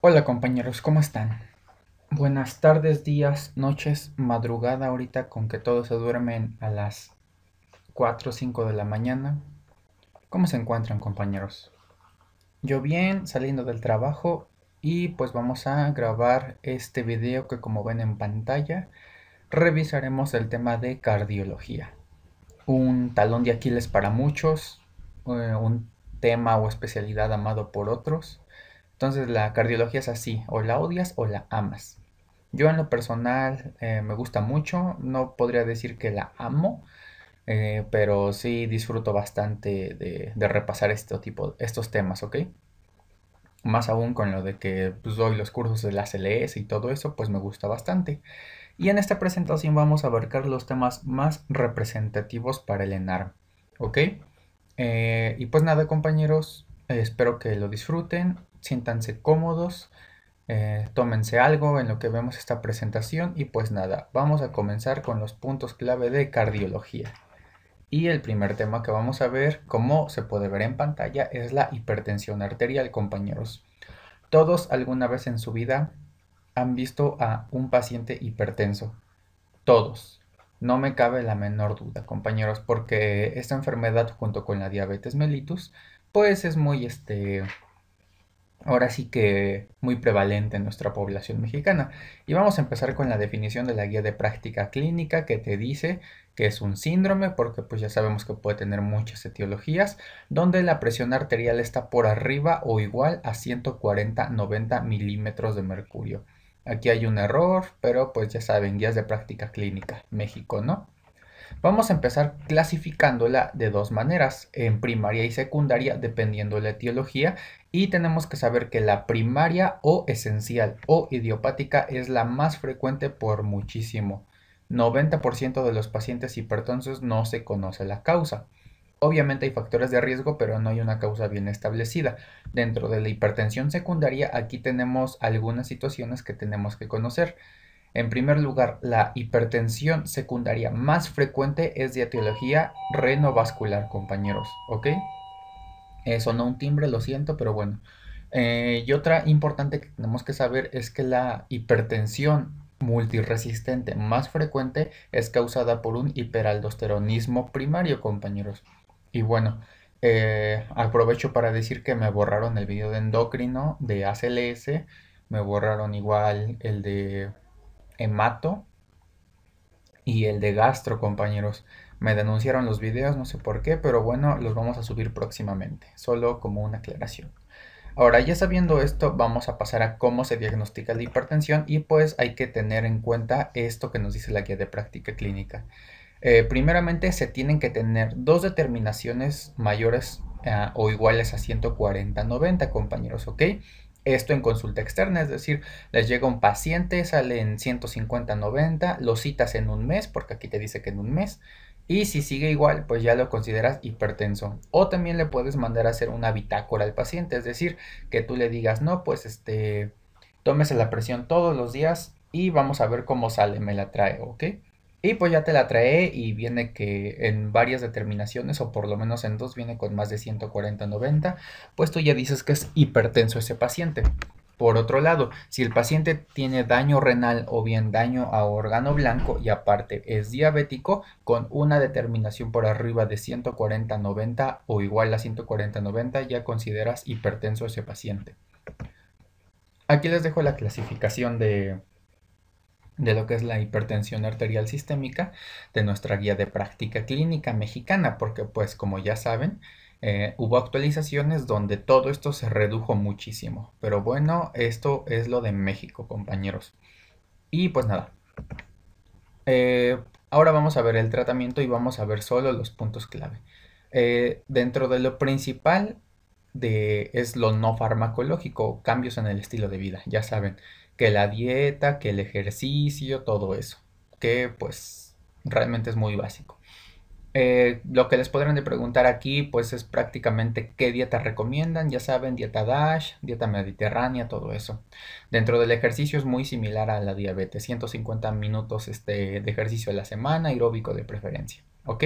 Hola compañeros, ¿cómo están? Buenas tardes, días, noches, madrugada ahorita con que todos se duermen a las 4 o 5 de la mañana. ¿Cómo se encuentran compañeros? Yo bien, saliendo del trabajo y pues vamos a grabar este video que como ven en pantalla revisaremos el tema de cardiología. Un talón de Aquiles para muchos, eh, un tema o especialidad amado por otros entonces la cardiología es así, o la odias o la amas. Yo en lo personal eh, me gusta mucho, no podría decir que la amo, eh, pero sí disfruto bastante de, repasar este tipo, estos temas, ¿ok? Más aún con lo de que pues, doy los cursos de la CLS y todo eso, pues me gusta bastante. Y en esta presentación vamos a abarcar los temas más representativos para el ENARM, ¿ok? Eh, y pues nada compañeros, espero que lo disfruten siéntanse cómodos, eh, tómense algo en lo que vemos esta presentación y pues nada, vamos a comenzar con los puntos clave de cardiología. Y el primer tema que vamos a ver, como se puede ver en pantalla, es la hipertensión arterial, compañeros. Todos alguna vez en su vida han visto a un paciente hipertenso. Todos. No me cabe la menor duda, compañeros, porque esta enfermedad junto con la diabetes mellitus, pues es muy este ahora sí que muy prevalente en nuestra población mexicana. Y vamos a empezar con la definición de la guía de práctica clínica que te dice que es un síndrome, porque pues ya sabemos que puede tener muchas etiologías, donde la presión arterial está por arriba o igual a 140-90 milímetros de mercurio. Aquí hay un error, pero pues ya saben, guías de práctica clínica, México, ¿no? Vamos a empezar clasificándola de dos maneras, en primaria y secundaria, dependiendo de la etiología, y tenemos que saber que la primaria o esencial o idiopática es la más frecuente por muchísimo. 90% de los pacientes hipertensos no se conoce la causa. Obviamente hay factores de riesgo, pero no hay una causa bien establecida. Dentro de la hipertensión secundaria, aquí tenemos algunas situaciones que tenemos que conocer. En primer lugar, la hipertensión secundaria más frecuente es de etiología renovascular, compañeros, ¿ok? Eso eh, no un timbre, lo siento, pero bueno. Eh, y otra importante que tenemos que saber es que la hipertensión multiresistente más frecuente es causada por un hiperaldosteronismo primario, compañeros. Y bueno, eh, aprovecho para decir que me borraron el video de endocrino de ACLS, me borraron igual el de hemato y el de gastro, compañeros. Me denunciaron los videos, no sé por qué, pero bueno, los vamos a subir próximamente, solo como una aclaración. Ahora, ya sabiendo esto, vamos a pasar a cómo se diagnostica la hipertensión y pues hay que tener en cuenta esto que nos dice la guía de práctica clínica. Eh, primeramente, se tienen que tener dos determinaciones mayores ah, o iguales a 140-90, compañeros, ¿ok? Esto en consulta externa, es decir, les llega un paciente, sale en 150, 90, lo citas en un mes, porque aquí te dice que en un mes, y si sigue igual, pues ya lo consideras hipertenso. O también le puedes mandar a hacer una bitácora al paciente, es decir, que tú le digas, no, pues este, tómese la presión todos los días y vamos a ver cómo sale, me la trae, ¿ok? Y pues ya te la trae y viene que en varias determinaciones, o por lo menos en dos, viene con más de 140-90, pues tú ya dices que es hipertenso ese paciente. Por otro lado, si el paciente tiene daño renal o bien daño a órgano blanco y aparte es diabético, con una determinación por arriba de 140-90 o igual a 140-90 ya consideras hipertenso ese paciente. Aquí les dejo la clasificación de, de lo que es la hipertensión arterial sistémica de nuestra guía de práctica clínica mexicana, porque pues como ya saben, eh, hubo actualizaciones donde todo esto se redujo muchísimo. Pero bueno, esto es lo de México, compañeros. Y pues nada. Eh, ahora vamos a ver el tratamiento y vamos a ver solo los puntos clave. Eh, dentro de lo principal de, es lo no farmacológico, cambios en el estilo de vida, ya saben que la dieta, que el ejercicio, todo eso, que pues realmente es muy básico. Eh, lo que les podrán preguntar aquí pues es prácticamente qué dieta recomiendan, ya saben, dieta DASH, dieta mediterránea, todo eso. Dentro del ejercicio es muy similar a la diabetes, 150 minutos este, de ejercicio a la semana, aeróbico de preferencia. ¿Ok?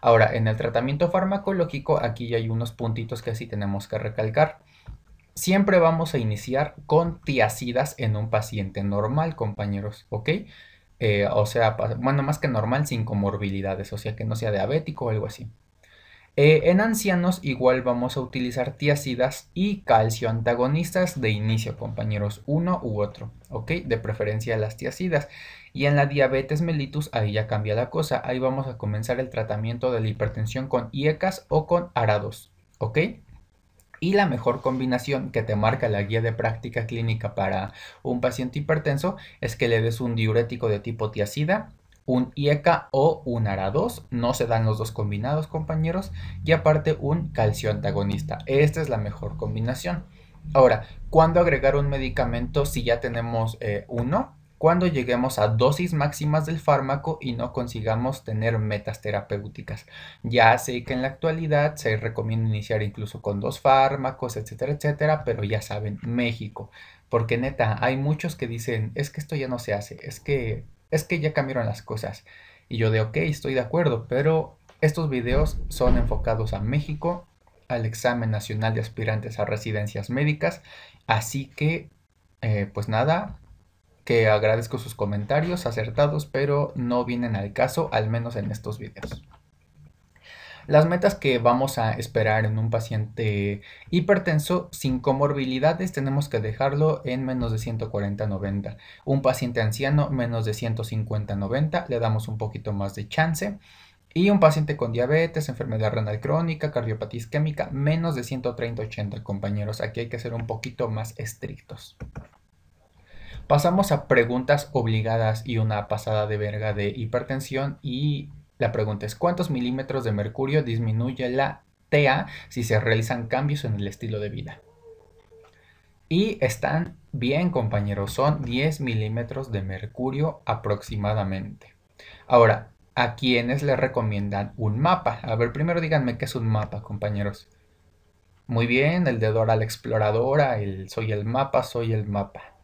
Ahora, en el tratamiento farmacológico, aquí hay unos puntitos que así tenemos que recalcar. Siempre vamos a iniciar con tiacidas en un paciente normal, compañeros, ¿ok? Eh, o sea, bueno, más que normal, sin comorbilidades, o sea, que no sea diabético o algo así. Eh, en ancianos igual vamos a utilizar tiacidas y calcio antagonistas de inicio, compañeros, uno u otro, ¿ok? De preferencia las tiacidas. Y en la diabetes mellitus ahí ya cambia la cosa, ahí vamos a comenzar el tratamiento de la hipertensión con IECAS o con arados, ¿ok? y la mejor combinación que te marca la guía de práctica clínica para un paciente hipertenso es que le des un diurético de tipo tiacida, un IECA o un ARA2, no se dan los dos combinados compañeros, y aparte un calcio antagonista. Esta es la mejor combinación. Ahora, ¿cuándo agregar un medicamento si ya tenemos eh, uno? cuando lleguemos a dosis máximas del fármaco y no consigamos tener metas terapéuticas. Ya sé que en la actualidad se recomienda iniciar incluso con dos fármacos, etcétera, etcétera, pero ya saben, México, porque neta, hay muchos que dicen, es que esto ya no se hace, es que, es que ya cambiaron las cosas. Y yo de, ok, estoy de acuerdo, pero estos videos son enfocados a México, al examen nacional de aspirantes a residencias médicas, así que, eh, pues nada, que agradezco sus comentarios acertados, pero no vienen al caso, al menos en estos videos. Las metas que vamos a esperar en un paciente hipertenso sin comorbilidades tenemos que dejarlo en menos de 140-90. Un paciente anciano menos de 150-90 le damos un poquito más de chance. Y un paciente con diabetes, enfermedad renal crónica, cardiopatía isquémica, menos de 130-80 compañeros. Aquí hay que ser un poquito más estrictos. Pasamos a preguntas obligadas y una pasada de verga de hipertensión y la pregunta es ¿cuántos milímetros de mercurio disminuye la TA si se realizan cambios en el estilo de vida? Y están bien compañeros, son 10 milímetros de mercurio aproximadamente. Ahora, ¿a quienes le recomiendan un mapa? A ver, primero díganme qué es un mapa, compañeros. Muy bien, el de Dora la Exploradora, el soy el mapa, soy el mapa.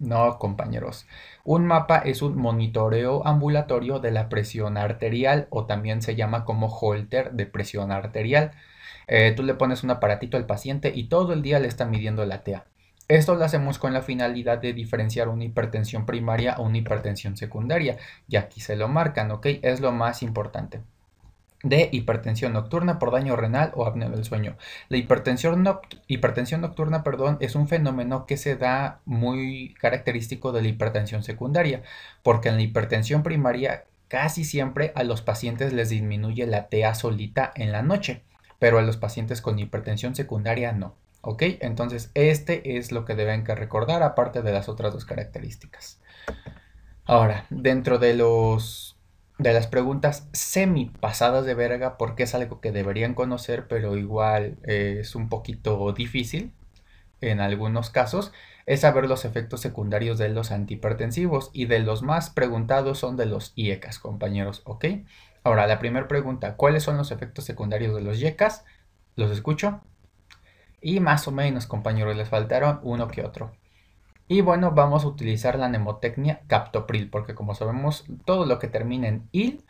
No, compañeros. Un mapa es un monitoreo ambulatorio de la presión arterial o también se llama como holter de presión arterial. Eh, tú le pones un aparatito al paciente y todo el día le está midiendo la TEA. Esto lo hacemos con la finalidad de diferenciar una hipertensión primaria o una hipertensión secundaria. Y aquí se lo marcan, ¿ok? Es lo más importante de hipertensión nocturna por daño renal o apnea del sueño. La hipertensión, hipertensión nocturna perdón, es un fenómeno que se da muy característico de la hipertensión secundaria, porque en la hipertensión primaria casi siempre a los pacientes les disminuye la tea solita en la noche, pero a los pacientes con hipertensión secundaria no. ¿Ok? Entonces este es lo que deben que recordar aparte de las otras dos características. Ahora, dentro de los de las preguntas semi pasadas de verga porque es algo que deberían conocer, pero igual eh, es un poquito difícil en algunos casos, es saber los efectos secundarios de los antihipertensivos y de los más preguntados son de los IECAS, compañeros, ¿ok? Ahora, la primera pregunta, ¿cuáles son los efectos secundarios de los IECAS? ¿Los escucho? Y más o menos, compañeros, les faltaron uno que otro. Y bueno, vamos a utilizar la mnemotecnia captopril, porque como sabemos, todo lo que termina en il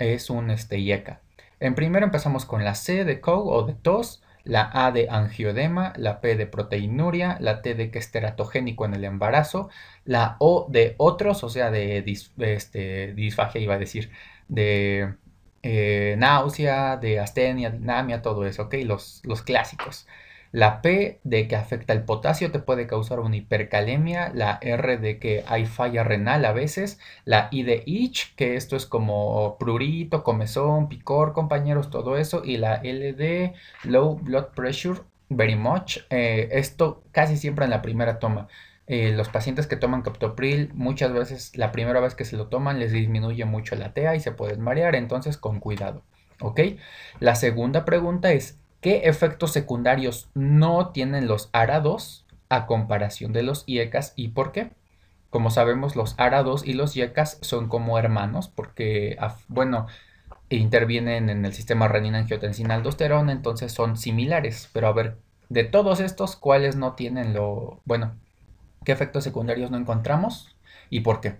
es un este, IECA. En primero empezamos con la C de COW o de tos, la A de angiodema, la P de proteinuria, la T de que es teratogénico en el embarazo, la O de otros, o sea, de, este, disfagia iba a decir, de eh, náusea, de astenia, dinamia, todo eso, ¿ok? los clásicos. La P de que afecta el potasio te puede causar una hipercalemia, la R de que hay falla renal a veces, la I de itch, que esto es como prurito, comezón, picor, compañeros, todo eso, y la L low blood pressure, very much. Eh, esto casi siempre en la primera toma. Eh, los pacientes que toman captopril, muchas veces la primera vez que se lo toman les disminuye mucho la TEA y se pueden marear, entonces con cuidado. ¿Ok? La segunda pregunta es, ¿Qué efectos secundarios no tienen los arados a comparación de los IECAS y por qué? Como sabemos, los arados y los IECAS son como hermanos porque, bueno, intervienen en el sistema renina-angiotensina-aldosterona, entonces son similares. Pero a ver, de todos estos, ¿cuáles no tienen lo... bueno, qué efectos secundarios no encontramos y por qué?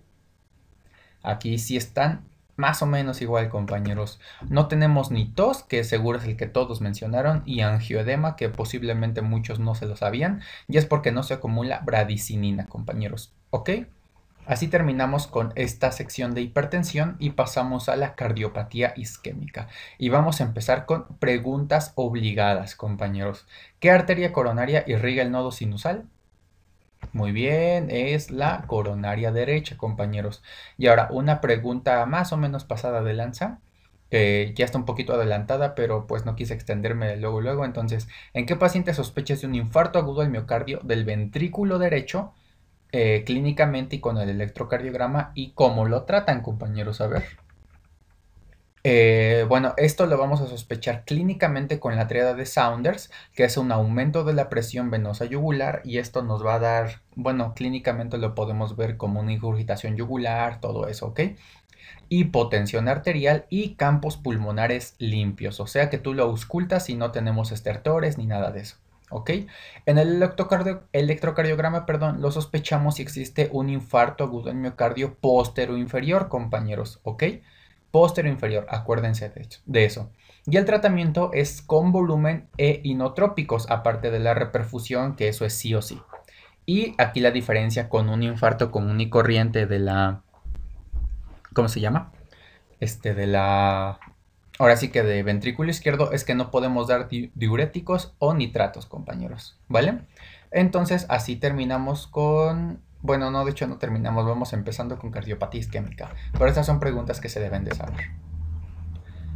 Aquí sí están más o menos igual, compañeros. No tenemos ni tos, que seguro es el que todos mencionaron, y angioedema, que posiblemente muchos no se lo sabían, y es porque no se acumula bradicinina, compañeros. ¿Ok? Así terminamos con esta sección de hipertensión y pasamos a la cardiopatía isquémica. Y vamos a empezar con preguntas obligadas, compañeros. ¿Qué arteria coronaria irriga el nodo sinusal? Muy bien, es la coronaria derecha, compañeros. Y ahora, una pregunta más o menos pasada de lanza, que ya está un poquito adelantada, pero pues no quise extenderme luego luego. Entonces, ¿en qué paciente sospechas de un infarto agudo al miocardio del ventrículo derecho eh, clínicamente y con el electrocardiograma? ¿Y cómo lo tratan, compañeros? A ver. Eh, bueno, esto lo vamos a sospechar clínicamente con la triada de Saunders, que es un aumento de la presión venosa yugular y esto nos va a dar, bueno, clínicamente lo podemos ver como una ingurgitación yugular, todo eso, ¿ok? hipotensión arterial y campos pulmonares limpios, o sea que tú lo auscultas y no tenemos estertores ni nada de eso. ¿ok? En el electrocardiograma, perdón, lo sospechamos si existe un infarto agudo en miocardio póstero inferior, compañeros, ¿ok? posterior inferior, acuérdense de, eso. Y el tratamiento es con volumen e inotrópicos, aparte de la reperfusión, que eso es sí o sí. Y aquí la diferencia con un infarto común y corriente de la... ¿Cómo se llama? Este, de la... Ahora sí que de ventrículo izquierdo es que no podemos dar diuréticos o nitratos, compañeros. ¿Vale? Entonces, así terminamos con bueno, no, de hecho no terminamos, vamos empezando con cardiopatía isquémica, pero estas son preguntas que se deben de saber.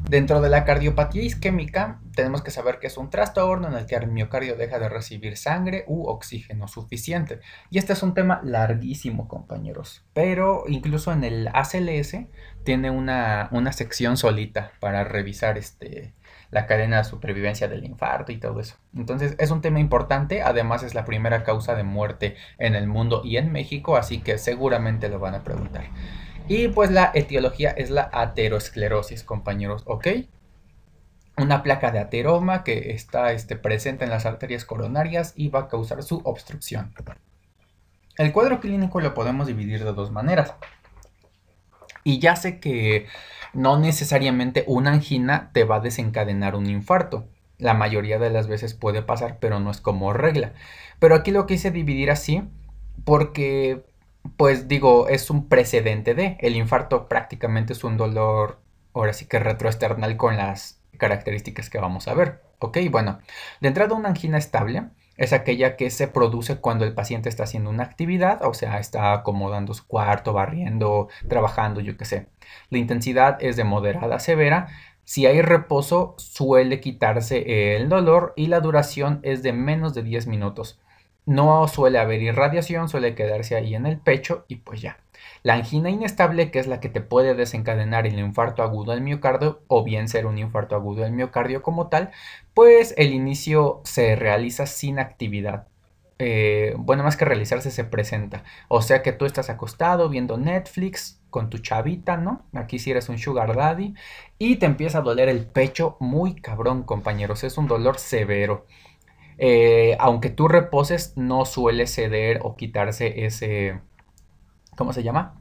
Dentro de la cardiopatía isquémica, tenemos que saber que es un trastorno en el que el miocardio deja de recibir sangre u oxígeno suficiente. Y este es un tema larguísimo, compañeros. Pero incluso en el ACLS tiene una, una sección solita para revisar este, la cadena de supervivencia del infarto y todo eso. Entonces es un tema importante, además es la primera causa de muerte en el mundo y en México, así que seguramente lo van a preguntar. Y pues la etiología es la aterosclerosis, compañeros, ¿ok? Una placa de ateroma que está este, presente en las arterias coronarias y va a causar su obstrucción. El cuadro clínico lo podemos dividir de dos maneras. Y ya sé que no necesariamente una angina te va a desencadenar un infarto. La mayoría de las veces puede pasar, pero no es como regla. Pero aquí lo quise dividir así porque, pues digo, es un precedente de. El infarto prácticamente es un dolor, ahora sí que retroesternal con las características que vamos a ver. Ok, bueno, de entrada una angina estable es aquella que se produce cuando el paciente está haciendo una actividad, o sea, está acomodando su cuarto, barriendo, trabajando, yo qué sé. La intensidad es de moderada a severa. Si hay reposo, suele quitarse el dolor y la duración es de menos de 10 minutos no suele haber irradiación, suele quedarse ahí en el pecho y pues ya. La angina inestable, que es la que te puede desencadenar el infarto agudo del miocardio o bien ser un infarto agudo del miocardio como tal, pues el inicio se realiza sin actividad. Eh, bueno, más que realizarse se presenta. O sea que tú estás acostado viendo Netflix con tu chavita, ¿no? Aquí si sí eres un sugar daddy y te empieza a doler el pecho muy cabrón, compañeros. Es un dolor severo. Eh, aunque tú reposes, no suele ceder o quitarse ese, ¿cómo se llama?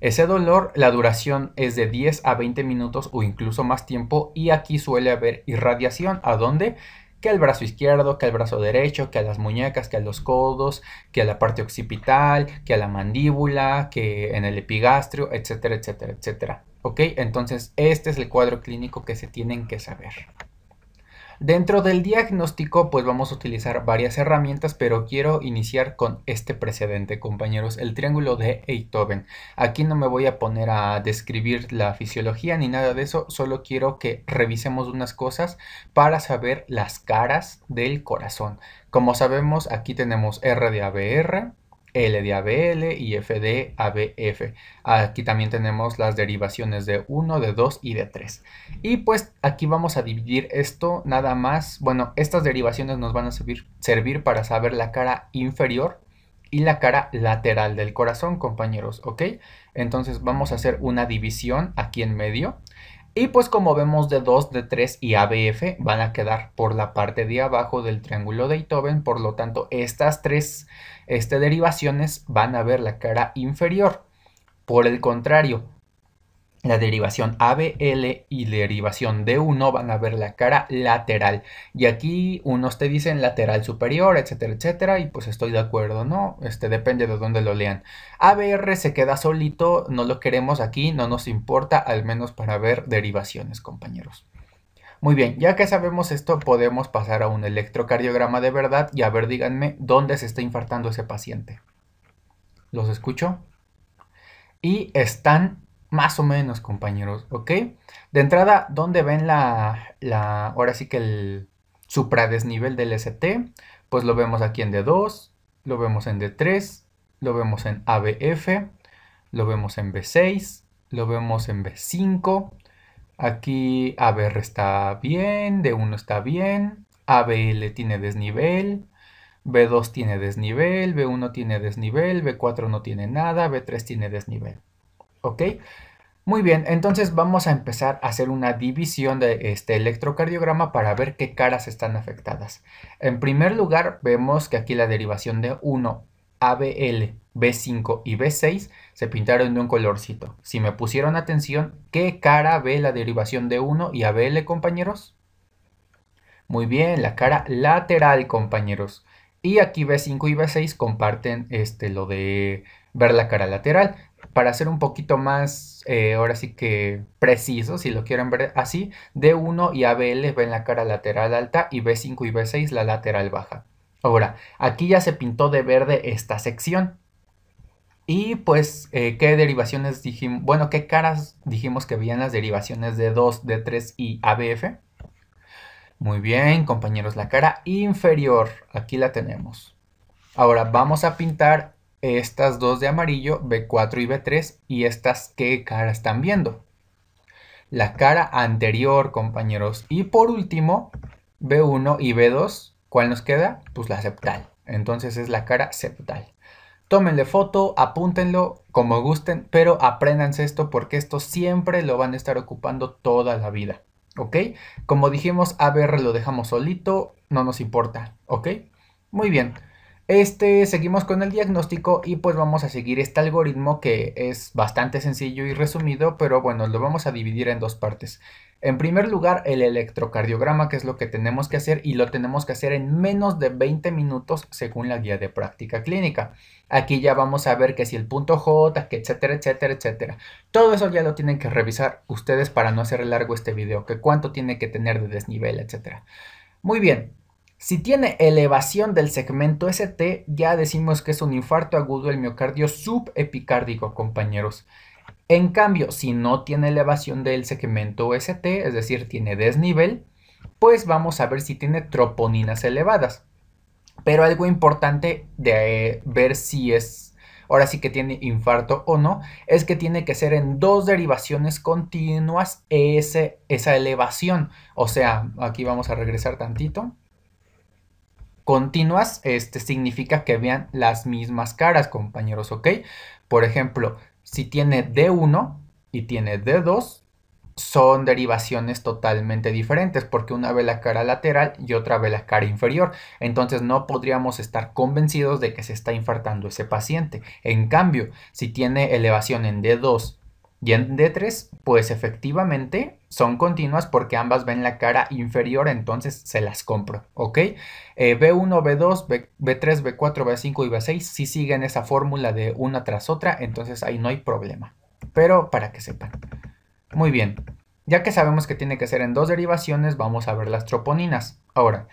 Ese dolor, la duración es de 10 a 20 minutos o incluso más tiempo y aquí suele haber irradiación. ¿A dónde? Que al brazo izquierdo, que al brazo derecho, que a las muñecas, que a los codos, que a la parte occipital, que a la mandíbula, que en el epigastrio, etcétera, etcétera, etcétera. ¿Ok? Entonces, este es el cuadro clínico que se tienen que saber. Dentro del diagnóstico, pues vamos a utilizar varias herramientas, pero quiero iniciar con este precedente, compañeros, el triángulo de Eitoven. Aquí no me voy a poner a describir la fisiología ni nada de eso, solo quiero que revisemos unas cosas para saber las caras del corazón. Como sabemos, aquí tenemos R de ABR, L de ABL y F de ABF. Aquí también tenemos las derivaciones de 1, de 2 y de 3. Y pues aquí vamos a dividir esto nada más. Bueno, estas derivaciones nos van a servir, servir para saber la cara inferior y la cara lateral del corazón, compañeros, ¿ok? Entonces vamos a hacer una división aquí en medio. Y pues como vemos D2, D3 y ABF van a quedar por la parte de abajo del triángulo de Beethoven, por lo tanto estas tres este, derivaciones van a ver la cara inferior. Por el contrario, la derivación ABL y derivación D1 van a ver la cara lateral. Y aquí unos te dicen lateral superior, etcétera, etcétera, y pues estoy de acuerdo, ¿no? Este depende de dónde lo lean. ABR se queda solito, no lo queremos aquí, no nos importa, al menos para ver derivaciones, compañeros. Muy bien, ya que sabemos esto, podemos pasar a un electrocardiograma de verdad y a ver, díganme, ¿dónde se está infartando ese paciente? ¿Los escucho? Y están más o menos, compañeros, ¿ok? De entrada, ¿dónde ven la, la ahora sí que el supradesnivel del ST? Pues lo vemos aquí en D2, lo vemos en D3, lo vemos en ABF, lo vemos en B6, lo vemos en B5, aquí ABR está bien, D1 está bien, ABL tiene desnivel, B2 tiene desnivel, B1 tiene desnivel, B4 no tiene nada, B3 tiene desnivel. ¿Ok? Muy bien, entonces vamos a empezar a hacer una división de este electrocardiograma para ver qué caras están afectadas. En primer lugar, vemos que aquí la derivación de 1, ABL, B5 y B6 se pintaron de un colorcito. Si me pusieron atención, ¿qué cara ve la derivación de 1 y ABL, compañeros? Muy bien, la cara lateral, compañeros. Y aquí B5 y B6 comparten este, lo de ver la cara lateral para ser un poquito más, eh, ahora sí que preciso, si lo quieren ver así, D1 y ABL ven la cara lateral alta y B5 y B6 la lateral baja. Ahora, aquí ya se pintó de verde esta sección. Y pues, eh, ¿qué derivaciones dijimos? Bueno, ¿qué caras dijimos que veían las derivaciones de 2, D3 y ABF? Muy bien, compañeros, la cara inferior, aquí la tenemos. Ahora vamos a pintar estas dos de amarillo, B4 y B3, y estas qué cara están viendo. La cara anterior, compañeros. Y por último, B1 y B2, ¿cuál nos queda? Pues la septal. Entonces es la cara septal. Tómenle foto, apúntenlo como gusten, pero apréndanse esto porque esto siempre lo van a estar ocupando toda la vida. ¿Ok? Como dijimos, ABR lo dejamos solito, no nos importa. ¿Ok? Muy bien. Este, seguimos con el diagnóstico y pues vamos a seguir este algoritmo que es bastante sencillo y resumido, pero bueno, lo vamos a dividir en dos partes. En primer lugar, el electrocardiograma, que es lo que tenemos que hacer y lo tenemos que hacer en menos de 20 minutos según la guía de práctica clínica. Aquí ya vamos a ver que si el punto J, que etcétera, etcétera, etcétera. Todo eso ya lo tienen que revisar ustedes para no hacer largo este video, que cuánto tiene que tener de desnivel, etcétera. Muy bien, si tiene elevación del segmento ST, ya decimos que es un infarto agudo del miocardio subepicárdico, compañeros. En cambio, si no tiene elevación del segmento ST, es decir, tiene desnivel, pues vamos a ver si tiene troponinas elevadas. Pero algo importante de eh, ver si es, ahora sí que tiene infarto o no, es que tiene que ser en dos derivaciones continuas esa elevación. O sea, aquí vamos a regresar tantito. Continuas este, significa que vean las mismas caras, compañeros, ¿ok? Por ejemplo, si tiene D1 y tiene D2, son derivaciones totalmente diferentes, porque una ve la cara lateral y otra ve la cara inferior. Entonces no podríamos estar convencidos de que se está infartando ese paciente. En cambio, si tiene elevación en D2 y en D3, pues efectivamente son continuas porque ambas ven la cara inferior, entonces se las compro, ¿ok? Eh, B, B3, B4, B5 y B6 si siguen esa fórmula de una tras otra, entonces ahí no hay problema. Pero para que sepan. Muy bien, ya que sabemos que tiene que ser en dos derivaciones, vamos a ver las troponinas. Ahora,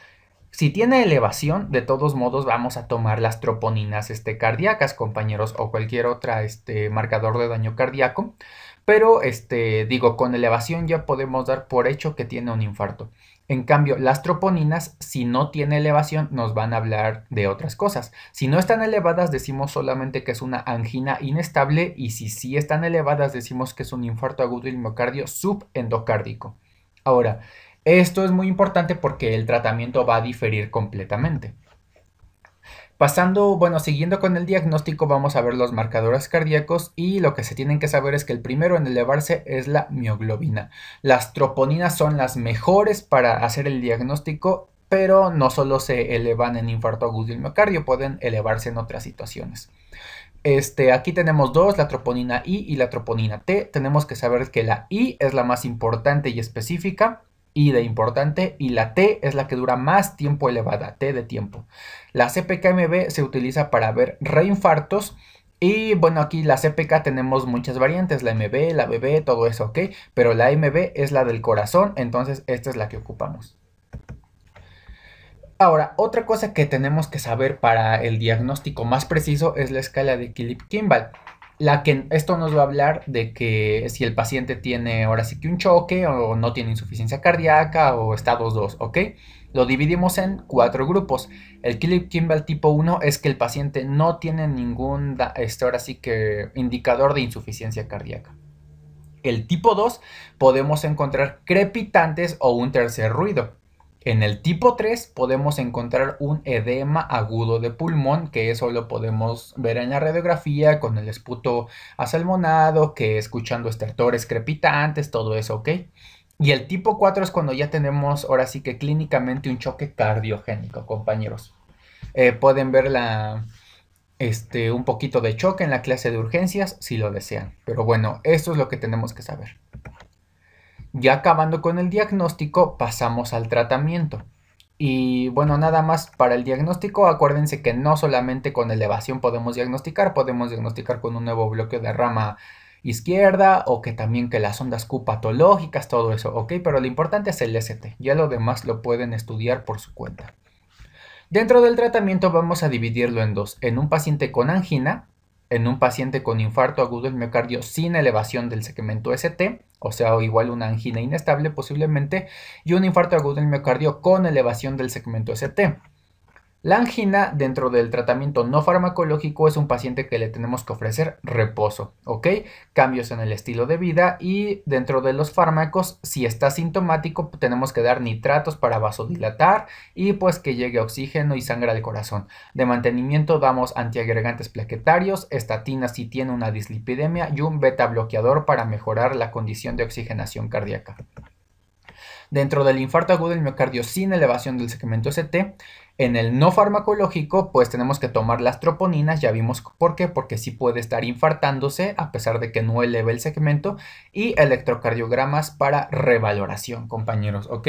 si tiene elevación, de todos modos vamos a tomar las troponinas este, cardíacas, compañeros, o cualquier otra este, marcador de daño cardíaco. Pero, este, digo, con elevación ya podemos dar por hecho que tiene un infarto. En cambio, las troponinas, si no tiene elevación, nos van a hablar de otras cosas. Si no están elevadas, decimos solamente que es una angina inestable y si sí están elevadas, decimos que es un infarto agudo y miocardio subendocárdico. Ahora, esto es muy importante porque el tratamiento va a diferir completamente. Pasando, bueno, siguiendo con el diagnóstico, vamos a ver los marcadores cardíacos y lo que se tienen que saber es que el primero en elevarse es la mioglobina. Las troponinas son las mejores para hacer el diagnóstico, pero no solo se elevan en infarto agudo del miocardio, pueden elevarse en otras situaciones. Este, aquí tenemos dos, la troponina I y la troponina T. Tenemos que saber que la I es la más importante y específica y de importante y la T es la que dura más tiempo elevada, T de tiempo. La CPK-MB se utiliza para ver reinfartos y bueno, aquí la CPK tenemos muchas variantes, la MB, la BB, todo eso, ¿ok? Pero la MB es la del corazón, entonces esta es la que ocupamos. Ahora, otra cosa que tenemos que saber para el diagnóstico más preciso es la escala de Kilip-Kimball la que esto nos va a hablar de que si el paciente tiene ahora sí que un choque o no tiene insuficiencia cardíaca o estados 2, ¿ok? Lo dividimos en cuatro grupos. El Kilip kimball tipo 1 es que el paciente no tiene ningún, este, sí que, indicador de insuficiencia cardíaca. El tipo 2 podemos encontrar crepitantes o un tercer ruido. En el tipo 3 podemos encontrar un edema agudo de pulmón, que eso lo podemos ver en la radiografía con el esputo asalmonado, que escuchando estertores crepitantes, todo eso, ¿ok? Y el tipo 4 es cuando ya tenemos ahora sí que clínicamente un choque cardiogénico, compañeros. Eh, pueden ver la, este, un poquito de choque en la clase de urgencias si lo desean. Pero bueno, esto es lo que tenemos que saber. Ya acabando con el diagnóstico, pasamos al tratamiento. Y bueno, nada más para el diagnóstico, acuérdense que no solamente con elevación podemos diagnosticar, podemos diagnosticar con un nuevo bloqueo de rama izquierda o que también que las ondas Q patológicas, todo eso, ¿ok? Pero lo importante es el ST, ya lo demás lo pueden estudiar por su cuenta. Dentro del tratamiento vamos a dividirlo en dos, en un paciente con angina, en un paciente con infarto agudo del miocardio sin elevación del segmento ST o sea, igual una angina inestable posiblemente, y un infarto agudo del miocardio con elevación del segmento ST. La angina dentro del tratamiento no farmacológico es un paciente que le tenemos que ofrecer reposo, ¿ok? Cambios en el estilo de vida y dentro de los fármacos, si está sintomático, tenemos que dar nitratos para vasodilatar y pues que llegue oxígeno y sangre al corazón. De mantenimiento damos antiagregantes plaquetarios, estatina si tiene una dislipidemia y un beta bloqueador para mejorar la condición de oxigenación cardíaca. Dentro del infarto agudo del miocardio sin elevación del segmento ST, en el no farmacológico, pues tenemos que tomar las troponinas, ya vimos por qué, porque sí puede estar infartándose a pesar de que no eleve el segmento, y electrocardiogramas para revaloración, compañeros, ¿ok?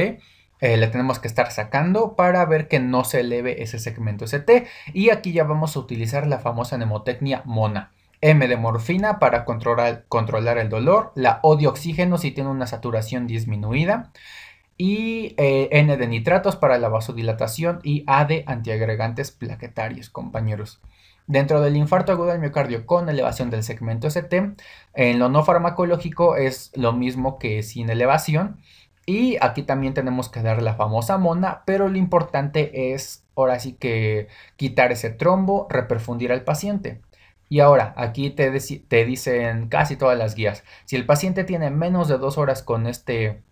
Eh, le tenemos que estar sacando para ver que no se eleve ese segmento ST, y aquí ya vamos a utilizar la famosa nemotecnia mona. M de morfina para controlar, controlar el dolor, la O de oxígeno si tiene una saturación disminuida, y eh, N de nitratos para la vasodilatación y A de antiagregantes plaquetarios, compañeros. Dentro del infarto agudo del miocardio con elevación del segmento ST, en lo no farmacológico es lo mismo que sin elevación. Y aquí también tenemos que dar la famosa mona, pero lo importante es ahora sí que quitar ese trombo, reperfundir al paciente. Y ahora, aquí te, te dicen casi todas las guías. Si el paciente tiene menos de dos horas con este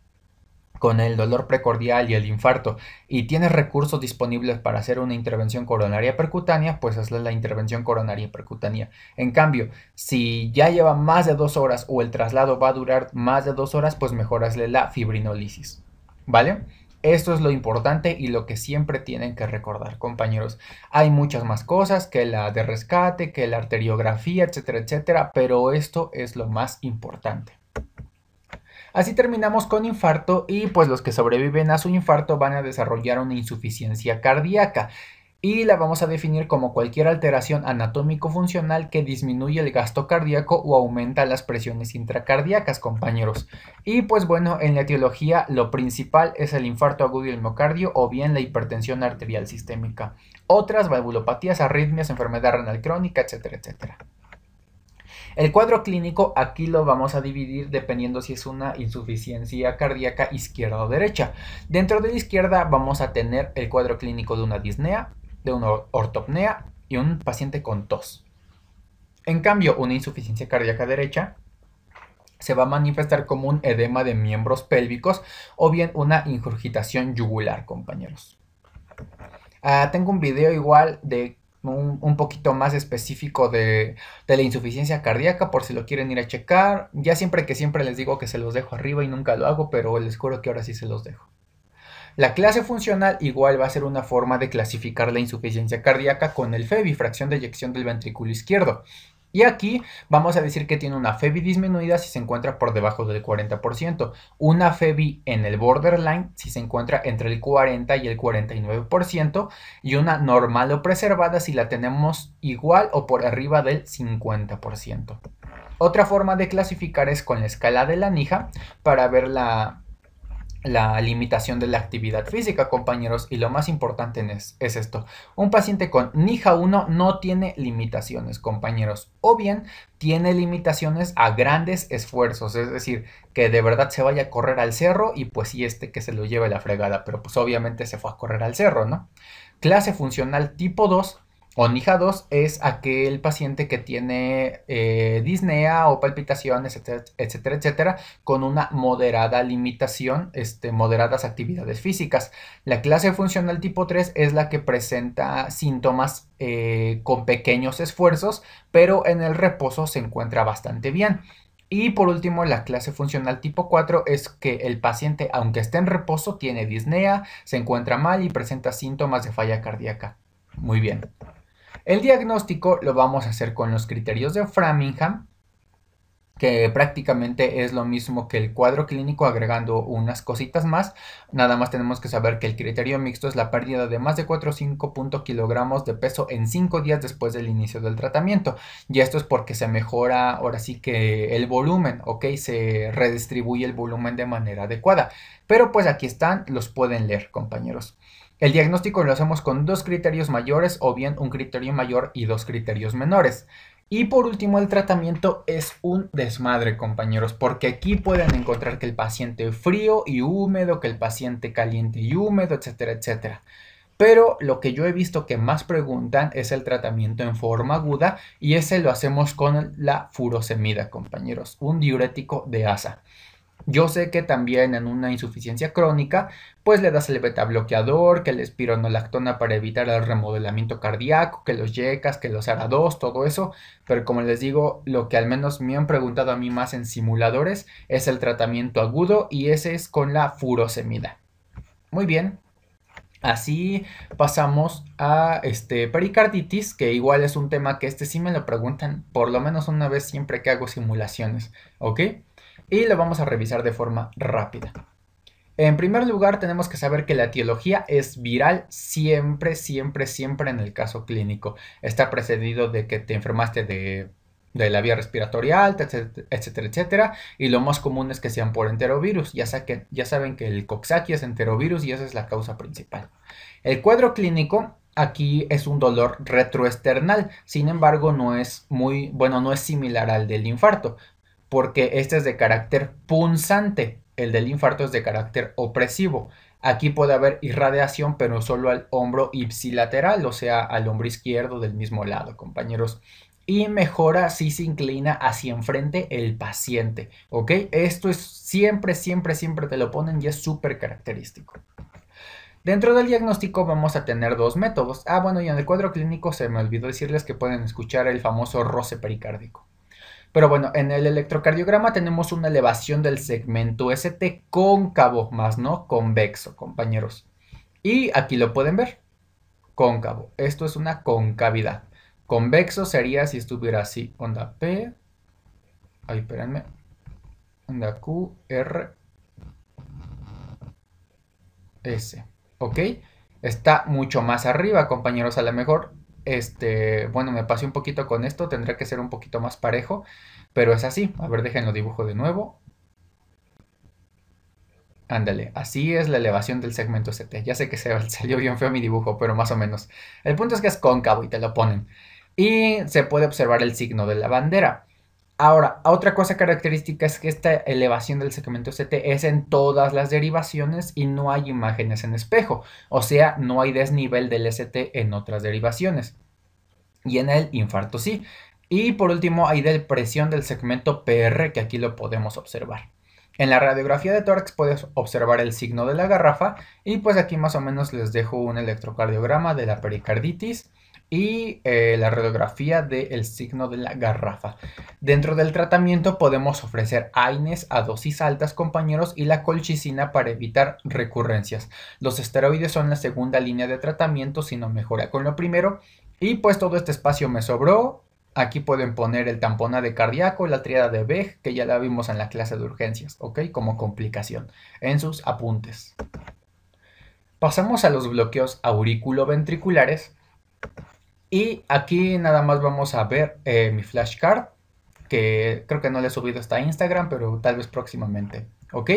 con el dolor precordial y el infarto y tienes recursos disponibles para hacer una intervención coronaria percutánea, pues hazle la intervención coronaria percutánea. En cambio, si ya lleva más de dos horas o el traslado va a durar más de dos horas, pues mejor hazle la fibrinolisis. ¿Vale? Esto es lo importante y lo que siempre tienen que recordar, compañeros. Hay muchas más cosas que la de rescate, que la arteriografía, etcétera, etcétera, pero esto es lo más importante. Así terminamos con infarto y pues los que sobreviven a su infarto van a desarrollar una insuficiencia cardíaca y la vamos a definir como cualquier alteración anatómico-funcional que disminuye el gasto cardíaco o aumenta las presiones intracardíacas, compañeros. Y pues bueno, en la etiología lo principal es el infarto agudo del miocardio o bien la hipertensión arterial sistémica. Otras, valvulopatías, arritmias, enfermedad renal crónica, etcétera, etcétera. El cuadro clínico aquí lo vamos a dividir dependiendo si es una insuficiencia cardíaca izquierda o derecha. Dentro de la izquierda vamos a tener el cuadro clínico de una disnea, de una ortopnea y un paciente con tos. En cambio, una insuficiencia cardíaca derecha se va a manifestar como un edema de miembros pélvicos o bien una injurgitación yugular, compañeros. Ah, tengo un video igual de un, poquito más específico de, de, la insuficiencia cardíaca por si lo quieren ir a checar. Ya siempre que siempre les digo que se los dejo arriba y nunca lo hago, pero les juro que ahora sí se los dejo. La clase funcional igual va a ser una forma de clasificar la insuficiencia cardíaca con el FEBI, fracción de eyección del ventrículo izquierdo. Y aquí vamos a decir que tiene una FEBI disminuida si se encuentra por debajo del 40%, una FEBI en el borderline si se encuentra entre el 40 y el 49% y una normal o preservada si la tenemos igual o por arriba del 50%. Otra forma de clasificar es con la escala de la NIJA para ver la la limitación de la actividad física, compañeros, y lo más importante es, esto. Un paciente con NIJA 1 no tiene limitaciones, compañeros, o bien tiene limitaciones a grandes esfuerzos, es decir, que de verdad se vaya a correr al cerro y pues sí este que se lo lleve la fregada, pero pues obviamente se fue a correr al cerro, ¿no? Clase funcional tipo 2 Onija 2 es aquel paciente que tiene eh, disnea o palpitaciones, etcétera, etcétera, con una moderada limitación, este, moderadas actividades físicas. La clase funcional tipo 3 es la que presenta síntomas eh, con pequeños esfuerzos, pero en el reposo se encuentra bastante bien. Y por último, la clase funcional tipo 4 es que el paciente, aunque esté en reposo, tiene disnea, se encuentra mal y presenta síntomas de falla cardíaca. Muy bien. El diagnóstico lo vamos a hacer con los criterios de Framingham, que prácticamente es lo mismo que el cuadro clínico agregando unas cositas más. Nada más tenemos que saber que el criterio mixto es la pérdida de más de 4 o 5 kilogramos de peso en 5 días después del inicio del tratamiento. Y esto es porque se mejora ahora sí que el volumen, ¿ok? Se redistribuye el volumen de manera adecuada. Pero pues aquí están, los pueden leer compañeros. El diagnóstico lo hacemos con dos criterios mayores o bien un criterio mayor y dos criterios menores. Y por último, el tratamiento es un desmadre, compañeros, porque aquí pueden encontrar que el paciente frío y húmedo, que el paciente caliente y húmedo, etcétera, etcétera. Pero lo que yo he visto que más preguntan es el tratamiento en forma aguda y ese lo hacemos con la furosemida, compañeros, un diurético de asa. Yo sé que también en una insuficiencia crónica, pues le das el beta bloqueador, que el espironolactona para evitar el remodelamiento cardíaco, que los yecas, que los arados, todo eso. Pero como les digo, lo que al menos me han preguntado a mí más en simuladores es el tratamiento agudo y ese es con la furosemida. Muy bien, Así pasamos a este pericarditis, que igual es un tema que este sí me lo preguntan por lo menos una vez siempre que hago simulaciones, ¿ok? y lo vamos a revisar de forma rápida. En primer lugar, tenemos que saber que la etiología es viral siempre, siempre, siempre en el caso clínico. Está precedido de que te enfermaste de, la vía respiratoria alta, etcétera, etcétera. Y lo más común es que sean por enterovirus. Ya, ya saben que el coxsackie es enterovirus y esa es la causa principal. El cuadro clínico aquí es un dolor retroesternal, sin embargo no es muy, bueno, no es similar al del infarto, porque este es de carácter punzante, el del infarto es de carácter opresivo. Aquí puede haber irradiación, pero solo al hombro ipsilateral, o sea, al hombro izquierdo del mismo lado, compañeros. Y mejora si se inclina hacia enfrente el paciente, ¿ok? Esto es siempre, siempre, siempre te lo ponen y es súper característico. Dentro del diagnóstico vamos a tener dos métodos. Ah, bueno, y en el cuadro clínico se me olvidó decirles que pueden escuchar el famoso roce pericárdico. Pero bueno, en el electrocardiograma tenemos una elevación del segmento ST cóncavo, más no convexo, compañeros. Y aquí lo pueden ver, cóncavo. Esto es una concavidad. Convexo sería si estuviera así, onda P, ahí espérenme, onda Q, R, S, ¿ok? Está mucho más arriba, compañeros, a lo mejor este, bueno, me pasé un poquito con esto, tendrá que ser un poquito más parejo, pero es así. A ver, déjenlo dibujo de nuevo. Ándale, así es la elevación del segmento CT Ya sé que salió bien feo mi dibujo, pero más o menos. El punto es que es cóncavo y te lo ponen. Y se puede observar el signo de la bandera. Ahora, otra cosa característica es que esta elevación del segmento ST es en todas las derivaciones y no hay imágenes en espejo, o sea, no hay desnivel del ST en otras derivaciones. Y en el infarto sí. Y por último, hay depresión del segmento PR, que aquí lo podemos observar. En la radiografía de tórax puedes observar el signo de la garrafa y pues aquí más o menos les dejo un electrocardiograma de la pericarditis y eh, la radiografía del signo de la garrafa. Dentro del tratamiento podemos ofrecer AINES a dosis altas, compañeros, y la colchicina para evitar recurrencias. Los esteroides son la segunda línea de tratamiento si no mejora con lo primero. Y pues todo este espacio me sobró. Aquí pueden poner el tamponado de cardíaco, la triada de Beg, que ya la vimos en la clase de urgencias, ¿ok? Como complicación en sus apuntes. Pasamos a los bloqueos auriculoventriculares y aquí nada más vamos a ver eh, mi flashcard, que creo que no le he subido hasta Instagram, pero tal vez próximamente. ¿Ok?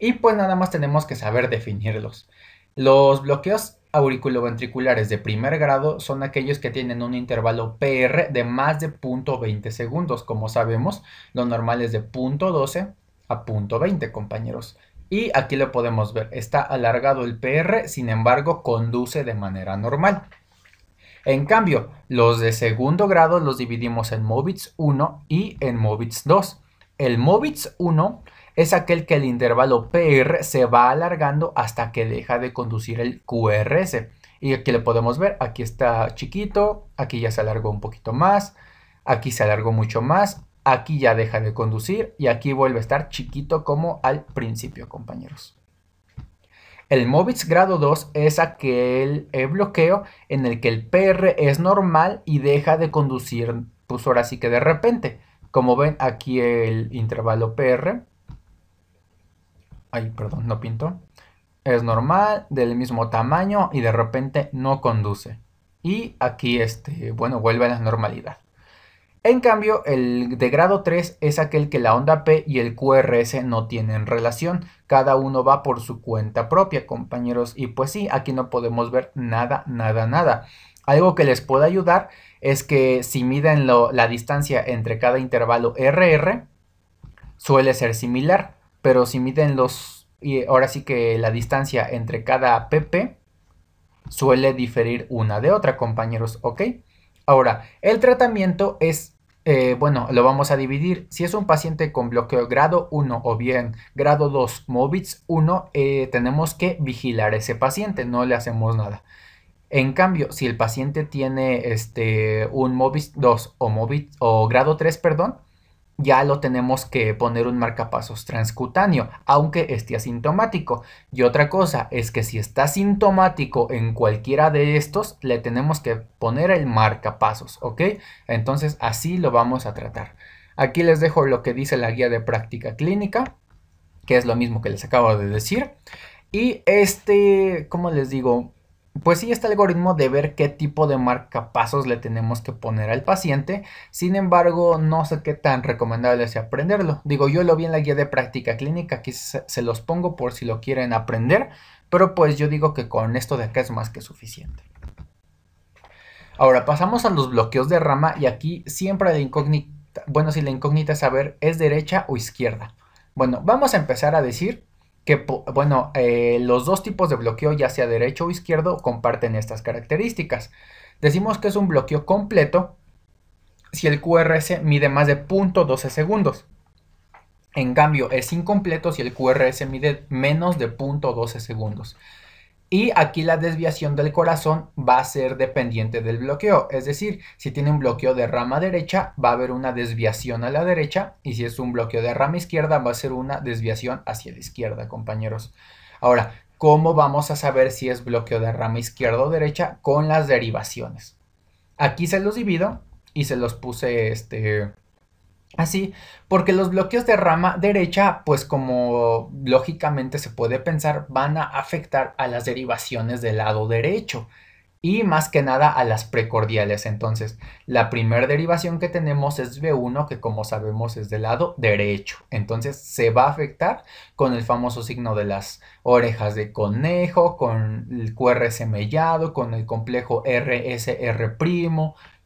Y pues nada más tenemos que saber definirlos. Los bloqueos auriculoventriculares de primer grado son aquellos que tienen un intervalo PR de más de 0.20 segundos. Como sabemos, lo normal es de .12 a .20, compañeros. Y aquí lo podemos ver, está alargado el PR, sin embargo, conduce de manera normal. En cambio, los de segundo grado los dividimos en Mobits 1 y en Mobits 2. El Movitz 1 es aquel que el intervalo PR se va alargando hasta que deja de conducir el QRS. Y aquí lo podemos ver, aquí está chiquito, aquí ya se alargó un poquito más, aquí se alargó mucho más, aquí ya deja de conducir y aquí vuelve a estar chiquito como al principio, compañeros. El Mobitz grado 2 es aquel bloqueo en el que el PR es normal y deja de conducir, pues ahora sí que de repente. Como ven aquí el intervalo PR. Ay, perdón, no pinto. Es normal, del mismo tamaño y de repente no conduce. Y aquí, este, bueno, vuelve a la normalidad. En cambio, el de grado 3 es aquel que la onda P y el QRS no tienen relación. Cada uno va por su cuenta propia, compañeros. Y pues sí, aquí no podemos ver nada, nada, nada. Algo que les puede ayudar es que si miden la distancia entre cada intervalo RR, suele ser similar. Pero si miden los, y ahora sí que la distancia entre cada PP, suele diferir una de otra, compañeros, ¿ok? Ahora, el tratamiento es eh, bueno, lo vamos a dividir. Si es un paciente con bloqueo grado 1 o bien grado 2, MOVITS 1, tenemos que vigilar a ese paciente, no le hacemos nada. En cambio, si el paciente tiene este, un MOVITS 2 o, o grado 3, perdón, ya lo tenemos que poner un marcapasos transcutáneo, aunque esté asintomático. Y otra cosa es que si está asintomático en cualquiera de estos, le tenemos que poner el marcapasos, ¿ok? Entonces así lo vamos a tratar. Aquí les dejo lo que dice la guía de práctica clínica, que es lo mismo que les acabo de decir. Y este, ¿cómo les digo, pues sí, este algoritmo de ver qué tipo de marcapasos le tenemos que poner al paciente, sin embargo, no sé qué tan recomendable es aprenderlo. Digo, yo lo vi en la guía de práctica clínica, aquí se los pongo por si lo quieren aprender, pero pues yo digo que con esto de acá es más que suficiente. Ahora pasamos a los bloqueos de rama y aquí siempre la incógnita, bueno, si la incógnita es saber es derecha o izquierda. Bueno, vamos a empezar a decir que, bueno, eh, los dos tipos de bloqueo, ya sea derecho o izquierdo, comparten estas características. Decimos que es un bloqueo completo si el QRS mide más de 0.12 segundos. En cambio, es incompleto si el QRS mide menos de 0.12 segundos. Y aquí la desviación del corazón va a ser dependiente del bloqueo. Es decir, si tiene un bloqueo de rama derecha, va a haber una desviación a la derecha. Y si es un bloqueo de rama izquierda, va a ser una desviación hacia la izquierda, compañeros. Ahora, ¿cómo vamos a saber si es bloqueo de rama izquierda o derecha? Con las derivaciones. Aquí se los divido y se los puse este, Así, porque los bloqueos de rama derecha, pues como lógicamente se puede pensar, van a afectar a las derivaciones del lado derecho y más que nada a las precordiales. Entonces, la primera derivación que tenemos es B1, que como sabemos es del lado derecho. Entonces, se va a afectar con el famoso signo de las orejas de conejo, con el QR semellado, con el complejo RSR',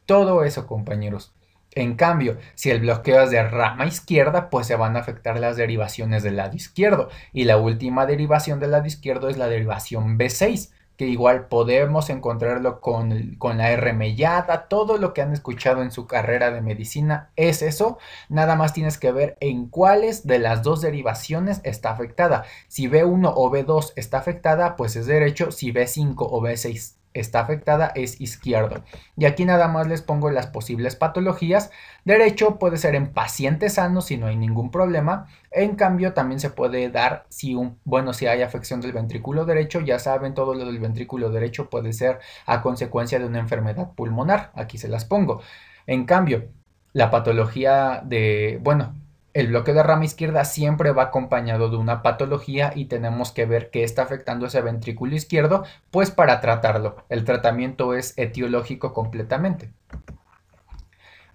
todo eso, compañeros. En cambio, si el bloqueo es de rama izquierda, pues se van a afectar las derivaciones del lado izquierdo. Y la última derivación del lado izquierdo es la derivación B6, que igual podemos encontrarlo con, la R mellada, todo lo que han escuchado en su carrera de medicina es eso, nada más tienes que ver en cuáles de las dos derivaciones está afectada. Si B1 o B2 está afectada, pues es derecho, si B5 o B6 está afectada es izquierdo. Y aquí nada más les pongo las posibles patologías. Derecho puede ser en pacientes sanos si no hay ningún problema. En cambio, también se puede dar si un, bueno, si hay afección del ventrículo derecho, ya saben, todo lo del ventrículo derecho puede ser a consecuencia de una enfermedad pulmonar. Aquí se las pongo. En cambio, la patología de, bueno, el bloque de rama izquierda siempre va acompañado de una patología y tenemos que ver qué está afectando ese ventrículo izquierdo, pues para tratarlo. El tratamiento es etiológico completamente.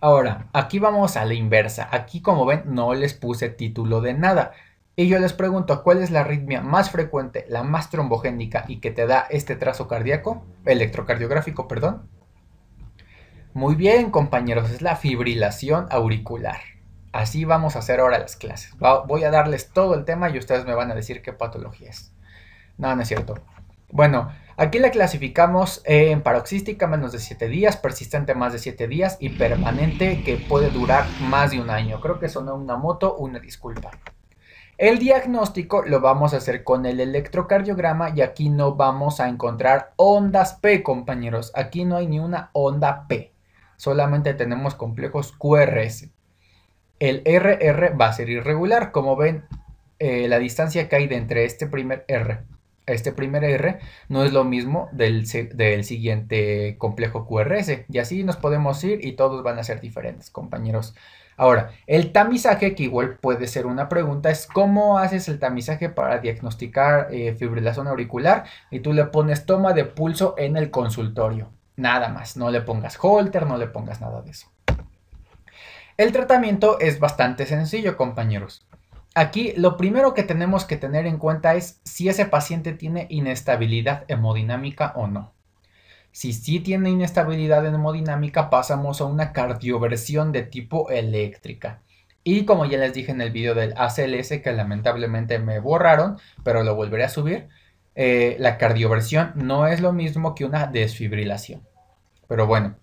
Ahora, aquí vamos a la inversa. Aquí como ven no les puse título de nada. Y yo les pregunto, ¿cuál es la arritmia más frecuente, la más trombogénica y que te da este trazo cardíaco? Electrocardiográfico, perdón. Muy bien, compañeros, es la fibrilación auricular. Así vamos a hacer ahora las clases. Voy a darles todo el tema y ustedes me van a decir qué patología es. No, no es cierto. Bueno, aquí la clasificamos en paroxística menos de 7 días, persistente más de 7 días y permanente que puede durar más de un año. Creo que sonó una moto, una disculpa. El diagnóstico lo vamos a hacer con el electrocardiograma y aquí no vamos a encontrar ondas P, compañeros. Aquí no hay ni una onda P. Solamente tenemos complejos QRS. El RR va a ser irregular. Como ven, eh, la distancia que hay de entre este primer R este primer R no es lo mismo del, del, siguiente complejo QRS. Y así nos podemos ir y todos van a ser diferentes, compañeros. Ahora, el tamizaje, que igual puede ser una pregunta, es cómo haces el tamizaje para diagnosticar eh, fibrilación auricular y tú le pones toma de pulso en el consultorio. Nada más, no le pongas holter, no le pongas nada de eso. El tratamiento es bastante sencillo, compañeros. Aquí lo primero que tenemos que tener en cuenta es si ese paciente tiene inestabilidad hemodinámica o no. Si sí tiene inestabilidad hemodinámica, pasamos a una cardioversión de tipo eléctrica. Y como ya les dije en el video del ACLS, que lamentablemente me borraron, pero lo volveré a subir, eh, la cardioversión no es lo mismo que una desfibrilación. Pero bueno,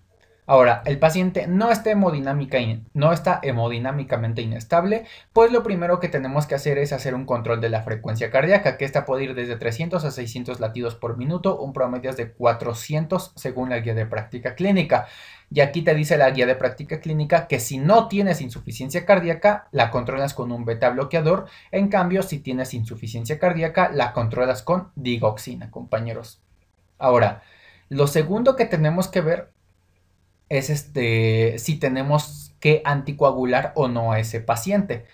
Ahora, el paciente no está, hemodinámica, no está hemodinámicamente inestable, pues lo primero que tenemos que hacer es hacer un control de la frecuencia cardíaca, que esta puede ir desde 300 a 600 latidos por minuto, un promedio es de 400 según la guía de práctica clínica. Y aquí te dice la guía de práctica clínica que si no tienes insuficiencia cardíaca, la controlas con un beta bloqueador, en cambio si tienes insuficiencia cardíaca, la controlas con digoxina, compañeros. Ahora, lo segundo que tenemos que ver es este, si tenemos que anticoagular o no a ese paciente.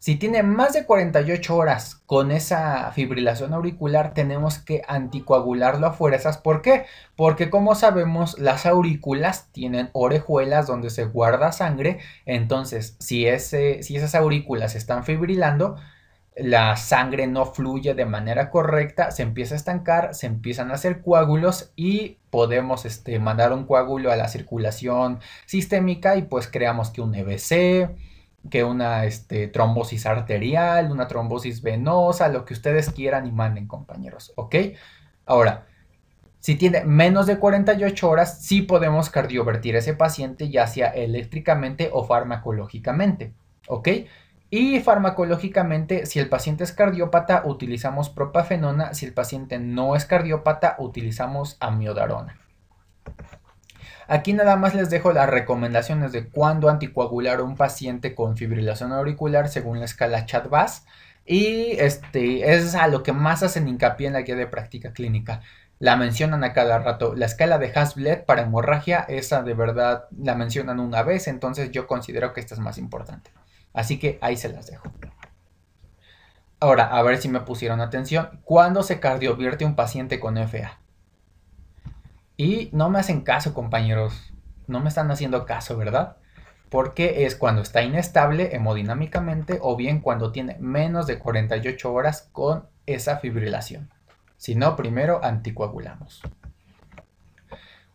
Si tiene más de 48 horas con esa fibrilación auricular, tenemos que anticoagularlo a fuerzas. ¿Por qué? Porque como sabemos, las aurículas tienen orejuelas donde se guarda sangre. Entonces, si, si esas aurículas están fibrilando, la sangre no fluye de manera correcta, se empieza a estancar, se empiezan a hacer coágulos y podemos este, mandar un coágulo a la circulación sistémica y pues creamos que un EBC, que una este, trombosis arterial, una trombosis venosa, lo que ustedes quieran y manden compañeros, ¿ok? Ahora, si tiene menos de 48 horas, sí podemos cardiovertir a ese paciente ya sea eléctricamente o farmacológicamente, ¿ok? Y farmacológicamente, si el paciente es cardiópata, utilizamos propafenona. Si el paciente no es cardiópata, utilizamos amiodarona. Aquí nada más les dejo las recomendaciones de cuándo anticoagular a un paciente con fibrilación auricular según la escala chat Y este, es a lo que más hacen hincapié en la guía de práctica clínica. La mencionan a cada rato. La escala de Hasblet para hemorragia, esa de verdad la mencionan una vez, entonces yo considero que esta es más importante. Así que ahí se las dejo. Ahora, a ver si me pusieron atención. ¿Cuándo se cardiovierte un paciente con FA? Y no me hacen caso, compañeros. No me están haciendo caso, ¿verdad? Porque es cuando está inestable hemodinámicamente o bien cuando tiene menos de 48 horas con esa fibrilación. Si no, primero anticoagulamos.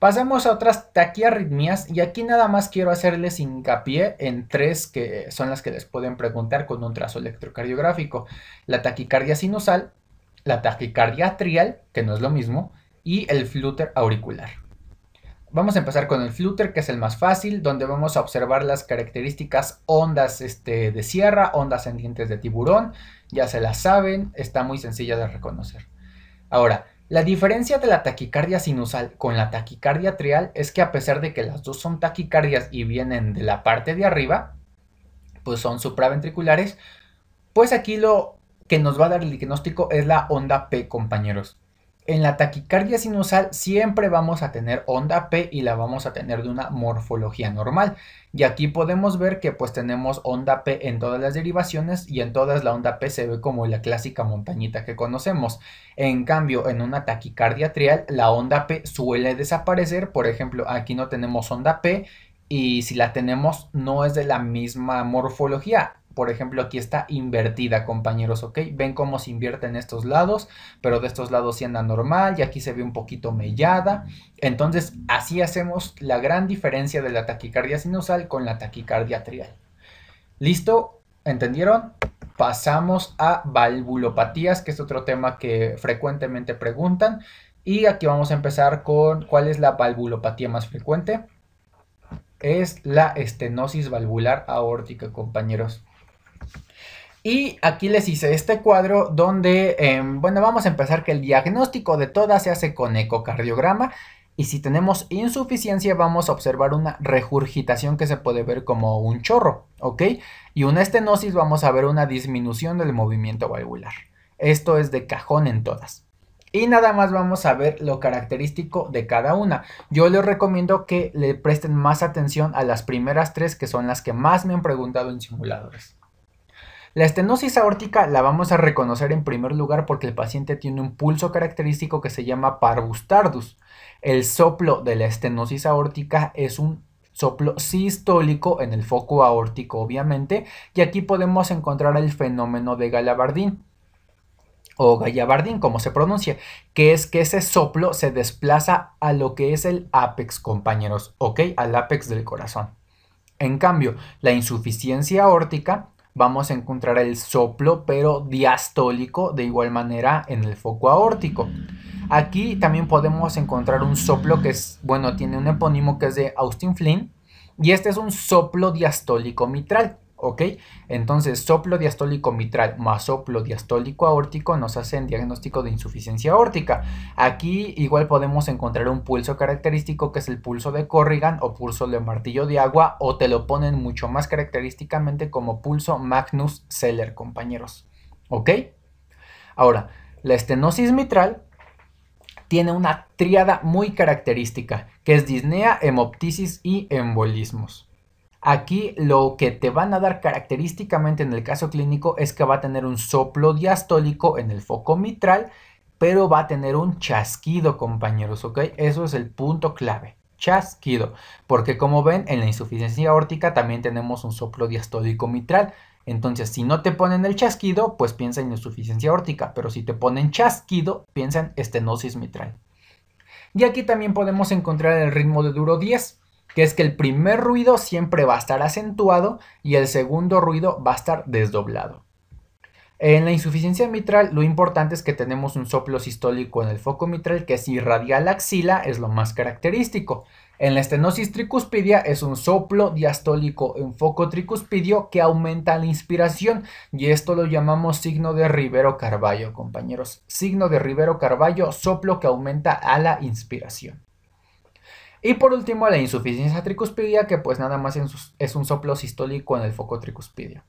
Pasemos a otras taquiarritmias y aquí nada más quiero hacerles hincapié en tres que son las que les pueden preguntar con un trazo electrocardiográfico. La taquicardia sinusal, la taquicardia atrial, que no es lo mismo, y el flúter auricular. Vamos a empezar con el flúter, que es el más fácil, donde vamos a observar las características ondas este, de sierra, ondas en dientes de tiburón, ya se las saben, está muy sencilla de reconocer. Ahora, la diferencia de la taquicardia sinusal con la taquicardia atrial es que a pesar de que las dos son taquicardias y vienen de la parte de arriba, pues son supraventriculares, pues aquí lo que nos va a dar el diagnóstico es la onda P, compañeros. En la taquicardia sinusal siempre vamos a tener onda P y la vamos a tener de una morfología normal. Y aquí podemos ver que pues tenemos onda P en todas las derivaciones y en todas la onda P se ve como la clásica montañita que conocemos. En cambio, en una taquicardia atrial la onda P suele desaparecer. Por ejemplo, aquí no tenemos onda P y si la tenemos no es de la misma morfología por ejemplo, aquí está invertida, compañeros, ¿ok? Ven cómo se invierte en estos lados, pero de estos lados sí anda normal y aquí se ve un poquito mellada. Entonces, así hacemos la gran diferencia de la taquicardia sinusal con la taquicardia atrial. ¿Listo? ¿Entendieron? Pasamos a valvulopatías, que es otro tema que frecuentemente preguntan. Y aquí vamos a empezar con cuál es la valvulopatía más frecuente. Es la estenosis valvular aórtica, compañeros. Y aquí les hice este cuadro donde, em, bueno, vamos a empezar que el diagnóstico de todas se hace con ecocardiograma. Y si tenemos insuficiencia vamos a observar una regurgitación que se puede ver como un chorro, ¿ok? Y una estenosis vamos a ver una disminución del movimiento valvular. Esto es de cajón en todas. Y nada más vamos a ver lo característico de cada una. Yo les recomiendo que le presten más atención a las primeras tres que son las que más me han preguntado en simuladores. La estenosis aórtica la vamos a reconocer en primer lugar porque el paciente tiene un pulso característico que se llama parvus tardus. El soplo de la estenosis aórtica es un soplo sistólico en el foco aórtico, obviamente, y aquí podemos encontrar el fenómeno de Galabardín o Gallabardín, como se pronuncia, que es que ese soplo se desplaza a lo que es el apex, compañeros, ¿ok? Al apex del corazón. En cambio, la insuficiencia aórtica vamos a encontrar el soplo, pero diastólico de igual manera en el foco aórtico. Aquí también podemos encontrar un soplo que es, bueno, tiene un epónimo que es de Austin Flynn, y este es un soplo diastólico mitral. ¿ok? Entonces, soplo diastólico mitral más soplo diastólico aórtico nos hacen diagnóstico de insuficiencia aórtica. Aquí igual podemos encontrar un pulso característico que es el pulso de Corrigan o pulso de martillo de agua o te lo ponen mucho más característicamente como pulso Magnus Seller, compañeros, ¿ok? Ahora, la estenosis mitral tiene una tríada muy característica, que es disnea, hemoptisis y embolismos. Aquí lo que te van a dar característicamente en el caso clínico es que va a tener un soplo diastólico en el foco mitral, pero va a tener un chasquido, compañeros, ¿ok? Eso es el punto clave, chasquido, porque como ven, en la insuficiencia órtica también tenemos un soplo diastólico mitral. Entonces, si no te ponen el chasquido, pues piensa en insuficiencia órtica, pero si te ponen chasquido, piensa en estenosis mitral. Y aquí también podemos encontrar el ritmo de duro 10 que es que el primer ruido siempre va a estar acentuado y el segundo ruido va a estar desdoblado. En la insuficiencia mitral lo importante es que tenemos un soplo sistólico en el foco mitral que si irradia la axila es lo más característico. En la estenosis tricuspidia es un soplo diastólico en foco tricuspidio que aumenta la inspiración y esto lo llamamos signo de Rivero Carballo, compañeros. Signo de Rivero Carballo, soplo que aumenta a la inspiración. Y por último, la insuficiencia tricuspidia, que pues nada más es un soplo sistólico en el foco tricuspidio.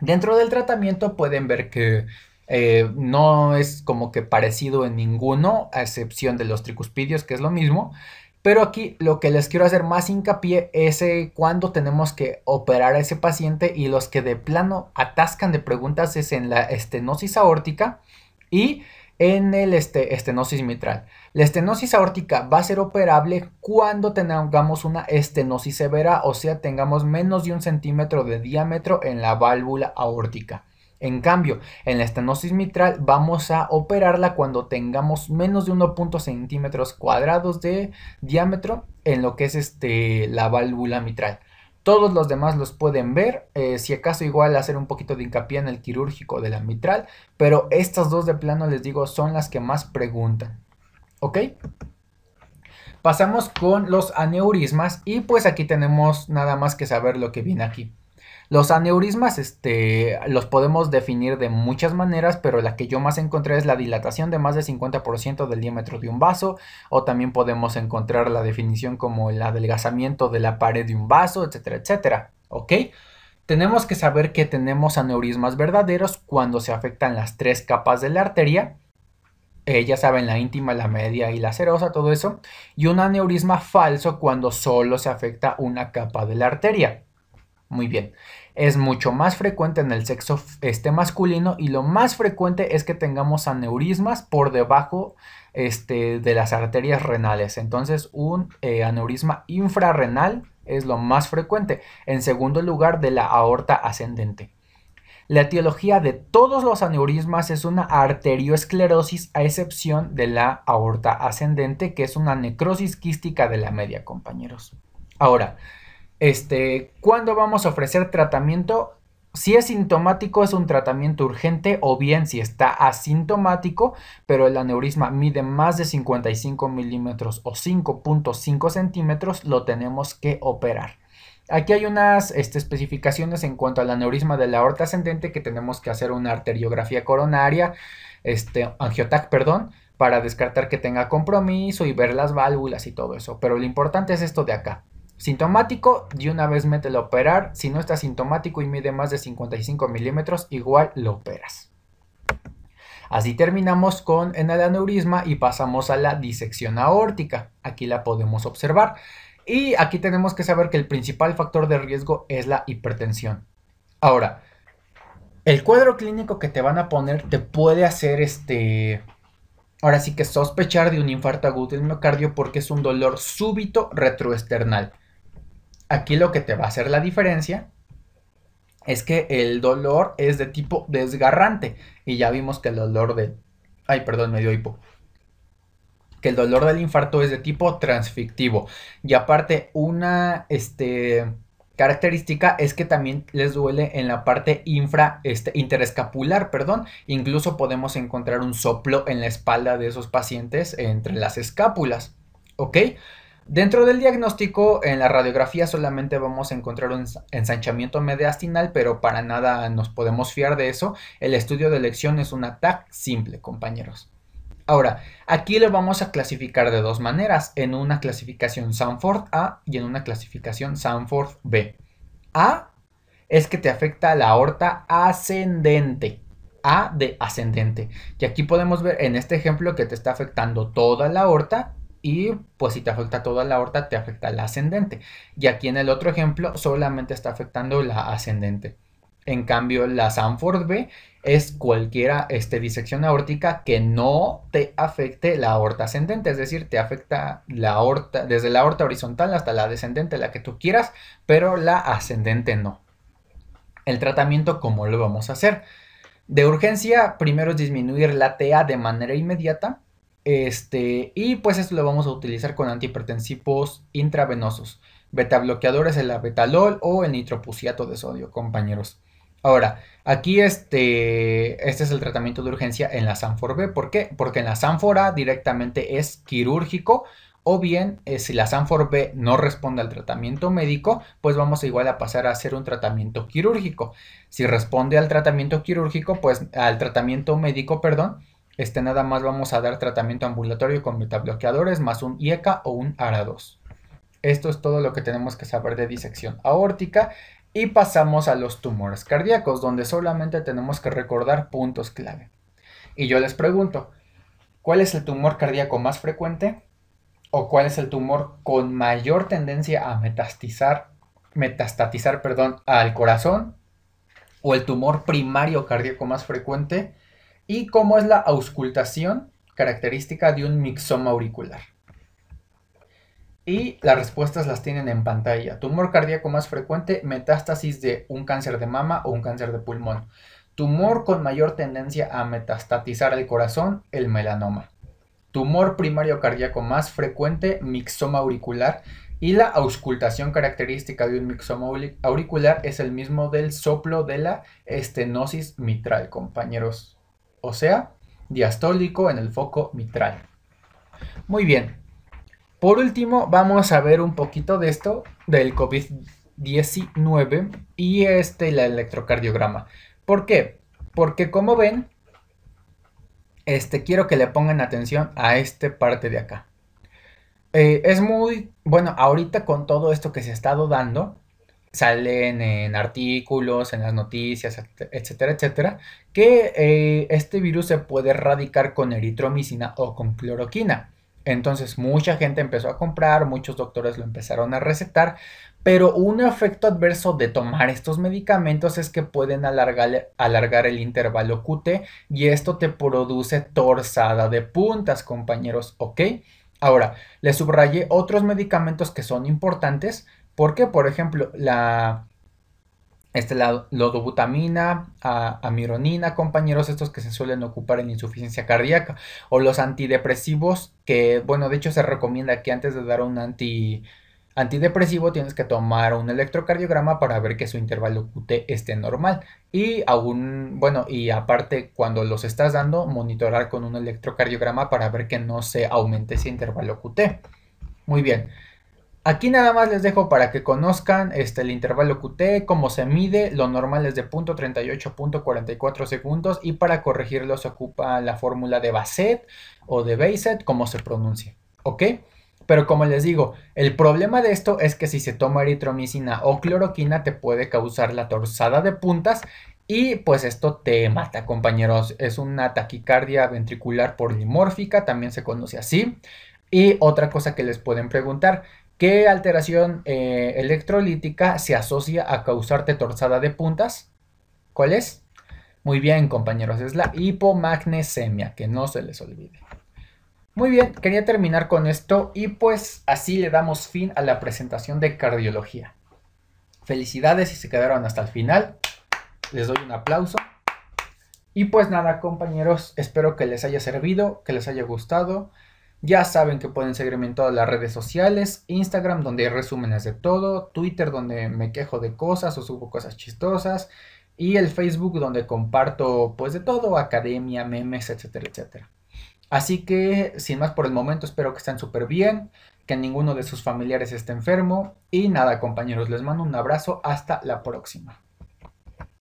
Dentro del tratamiento pueden ver que eh, no es como que parecido en ninguno, a excepción de los tricuspidios, que es lo mismo. Pero aquí lo que les quiero hacer más hincapié es eh, cuando tenemos que operar a ese paciente y los que de plano atascan de preguntas es en la estenosis aórtica y en el este, estenosis mitral. La estenosis aórtica va a ser operable cuando tengamos una estenosis severa, o sea, tengamos menos de un centímetro de diámetro en la válvula aórtica. En cambio, en la estenosis mitral vamos a operarla cuando tengamos menos de 1.0 centímetros cuadrados de diámetro en lo que es este, la válvula mitral. Todos los demás los pueden ver, eh, si acaso igual hacer un poquito de hincapié en el quirúrgico de la mitral, pero estas dos de plano les digo son las que más preguntan. ¿Ok? Pasamos con los aneurismas y pues aquí tenemos nada más que saber lo que viene aquí. Los aneurismas este, los podemos definir de muchas maneras, pero la que yo más encontré es la dilatación de más del 50% del diámetro de un vaso, o también podemos encontrar la definición como el adelgazamiento de la pared de un vaso, etcétera, etcétera. ¿Ok? Tenemos que saber que tenemos aneurismas verdaderos cuando se afectan las tres capas de la arteria. Eh, ya saben, la íntima, la media y la serosa, todo eso. Y un aneurisma falso cuando solo se afecta una capa de la arteria. Muy bien es mucho más frecuente en el sexo este, masculino y lo más frecuente es que tengamos aneurismas por debajo este, de las arterias renales. Entonces un eh, aneurisma infrarrenal es lo más frecuente. En segundo lugar, de la aorta ascendente. La etiología de todos los aneurismas es una arterioesclerosis a excepción de la aorta ascendente, que es una necrosis quística de la media, compañeros. Ahora, este, ¿cuándo vamos a ofrecer tratamiento? Si es sintomático es un tratamiento urgente o bien si está asintomático, pero el aneurisma mide más de 55 milímetros o 5.5 centímetros, lo tenemos que operar. Aquí hay unas este, especificaciones en cuanto al aneurisma de la aorta ascendente que tenemos que hacer una arteriografía coronaria, este, angiotac, perdón, para descartar que tenga compromiso y ver las válvulas y todo eso. Pero lo importante es esto de acá. Sintomático, de una vez mételo a operar. Si no está sintomático y mide más de 55 milímetros, igual lo operas. Así terminamos con el aneurisma y pasamos a la disección aórtica. Aquí la podemos observar. Y aquí tenemos que saber que el principal factor de riesgo es la hipertensión. Ahora, el cuadro clínico que te van a poner te puede hacer este. Ahora sí que sospechar de un infarto agudo del miocardio porque es un dolor súbito retroesternal. Aquí lo que te va a hacer la diferencia es que el dolor es de tipo desgarrante. Y ya vimos que el dolor de... Ay, perdón, me hipo. Que el dolor del infarto es de tipo transfictivo. Y aparte, una este, característica es que también les duele en la parte infra, este, interescapular, perdón. Incluso podemos encontrar un soplo en la espalda de esos pacientes entre las escápulas. ¿Ok? Dentro del diagnóstico, en la radiografía solamente vamos a encontrar un ensanchamiento mediastinal, pero para nada nos podemos fiar de eso. El estudio de elección es un ataque simple, compañeros. Ahora, aquí lo vamos a clasificar de dos maneras, en una clasificación Sanford A y en una clasificación Sanford B. A es que te afecta la aorta ascendente. A de ascendente. Y aquí podemos ver en este ejemplo que te está afectando toda la aorta y pues si te afecta toda la aorta, te afecta la ascendente. Y aquí en el otro ejemplo solamente está afectando la ascendente. En cambio, la Sanford B es cualquiera este, disección aórtica que no te afecte la aorta ascendente, es decir, te afecta la aorta, desde la aorta horizontal hasta la descendente, la que tú quieras, pero la ascendente no. El tratamiento, ¿cómo lo vamos a hacer? De urgencia, primero es disminuir la TA de manera inmediata, este, y pues esto lo vamos a utilizar con antihipertensivos intravenosos, beta bloqueadores, el abetalol o el nitropuciato de sodio, compañeros. Ahora, aquí este, este es el tratamiento de urgencia en la Sanfor B. ¿Por qué? Porque en la A directamente es quirúrgico o bien eh, si la Sanfor B no responde al tratamiento médico, pues vamos igual a pasar a hacer un tratamiento quirúrgico. Si responde al tratamiento quirúrgico, pues al tratamiento médico, perdón, este, nada más vamos a dar tratamiento ambulatorio con metabloqueadores más un IECA o un ARA2. Esto es todo lo que tenemos que saber de disección aórtica y pasamos a los tumores cardíacos, donde solamente tenemos que recordar puntos clave. Y yo les pregunto, ¿cuál es el tumor cardíaco más frecuente? ¿O cuál es el tumor con mayor tendencia a metastizar, metastatizar perdón, al corazón? ¿O el tumor primario cardíaco más frecuente? y cómo es la auscultación característica de un mixoma auricular. Y las respuestas las tienen en pantalla. Tumor cardíaco más frecuente, metástasis de un cáncer de mama o un cáncer de pulmón. Tumor con mayor tendencia a metastatizar el corazón, el melanoma. Tumor primario cardíaco más frecuente, mixoma auricular. Y la auscultación característica de un mixoma auricular es el mismo del soplo de la estenosis mitral, compañeros o sea, diastólico en el foco mitral. Muy bien. Por último, vamos a ver un poquito de esto del COVID-19 y este el electrocardiograma. ¿Por qué? Porque como ven, este, quiero que le pongan atención a esta parte de acá. Eh, es muy bueno ahorita con todo esto que se ha estado dando salen en artículos, en las noticias, etcétera, etcétera, que eh, este virus se puede erradicar con eritromicina o con cloroquina. Entonces mucha gente empezó a comprar, muchos doctores lo empezaron a recetar, pero un efecto adverso de tomar estos medicamentos es que pueden alargar, alargar el intervalo QT y esto te produce torzada de puntas, compañeros, ¿ok? Ahora, les subrayé otros medicamentos que son importantes, ¿Por qué? por ejemplo, la, este, lodobutamina, amironina, compañeros, estos que se suelen ocupar en insuficiencia cardíaca, o los antidepresivos, que, bueno, de hecho se recomienda que antes de dar un anti, antidepresivo tienes que tomar un electrocardiograma para ver que su intervalo QT esté normal. Y aún, bueno, y aparte cuando los estás dando, monitorar con un electrocardiograma para ver que no se aumente ese intervalo QT. Muy bien. Aquí nada más les dejo para que conozcan este, el intervalo QT, cómo se mide, lo normal es de 0.38.44 segundos y para corregirlo se ocupa la fórmula de Basset o de Bayset, como se pronuncia. ¿Ok? Pero como les digo, el problema de esto es que si se toma eritromicina o cloroquina te puede causar la torsada de puntas y pues esto te mata, compañeros. Es una taquicardia ventricular polimórfica, también se conoce así. Y otra cosa que les pueden preguntar, ¿Qué alteración eh, electrolítica se asocia a causarte torzada de puntas? ¿Cuál es? Muy bien, compañeros, es la hipomagnesemia, que no se les olvide. Muy bien, quería terminar con esto y pues así le damos fin a la presentación de cardiología. Felicidades si se quedaron hasta el final. Les doy un aplauso. Y pues nada, compañeros, espero que les haya servido, que les haya gustado. Ya saben que pueden seguirme en todas las redes sociales, Instagram donde hay resúmenes de todo, Twitter donde me quejo de cosas o subo cosas chistosas y el Facebook donde comparto pues de todo, academia, memes, etcétera, etcétera. Así que sin más por el momento espero que estén súper bien, que ninguno de sus familiares esté enfermo y nada compañeros, les mando un abrazo, hasta la próxima.